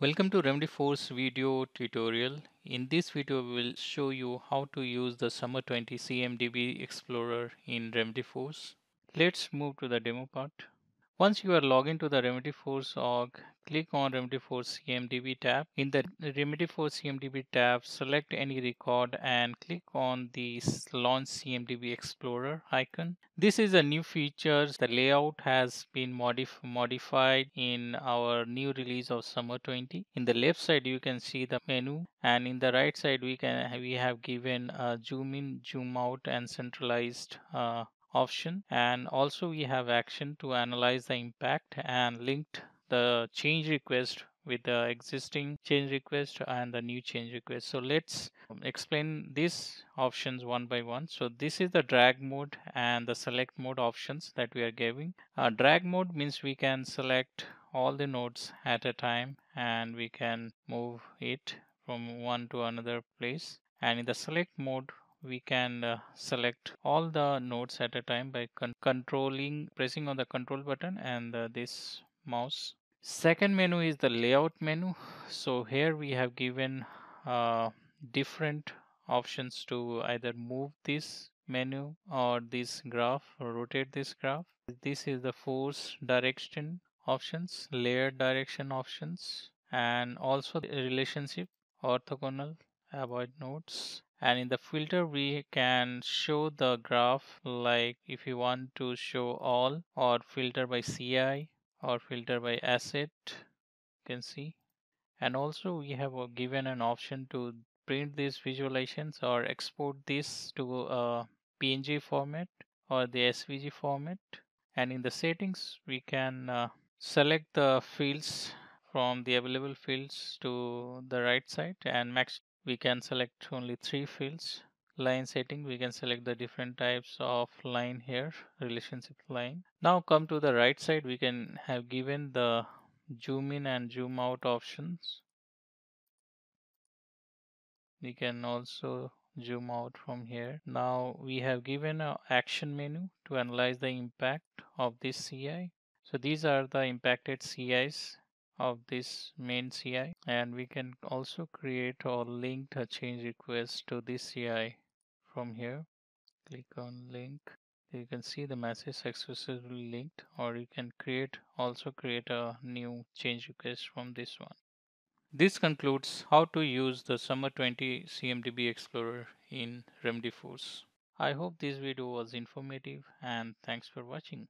Welcome to Force video tutorial. In this video we will show you how to use the Summer 20 CMDB Explorer in Force. Let's move to the demo part. Once you are logged into the remedy Force org, click on remedy Force CMDB tab. In the remedy Force CMDB tab, select any record and click on the Launch CMDB Explorer icon. This is a new feature. The layout has been modif modified in our new release of Summer 20. In the left side, you can see the menu, and in the right side, we can we have given a zoom in, zoom out, and centralized uh, option and also we have action to analyze the impact and linked the change request with the existing change request and the new change request. So let's um, explain these options one by one. So this is the drag mode and the select mode options that we are giving. Uh, drag mode means we can select all the nodes at a time and we can move it from one to another place. And in the select mode, we can uh, select all the nodes at a time by con controlling pressing on the control button and uh, this mouse second menu is the layout menu so here we have given uh, different options to either move this menu or this graph or rotate this graph this is the force direction options layer direction options and also the relationship orthogonal avoid nodes and in the filter we can show the graph like if you want to show all or filter by CI or filter by asset you can see and also we have uh, given an option to print these visualizations or export this to a uh, PNG format or the SVG format and in the settings we can uh, select the fields from the available fields to the right side and max we can select only three fields line setting we can select the different types of line here relationship line now come to the right side we can have given the zoom in and zoom out options we can also zoom out from here now we have given an action menu to analyze the impact of this CI so these are the impacted CIs of this main CI and we can also create or link a change request to this CI from here click on link you can see the message successfully linked or you can create also create a new change request from this one this concludes how to use the summer 20 CMDB Explorer in RemDiffuse. I hope this video was informative and thanks for watching.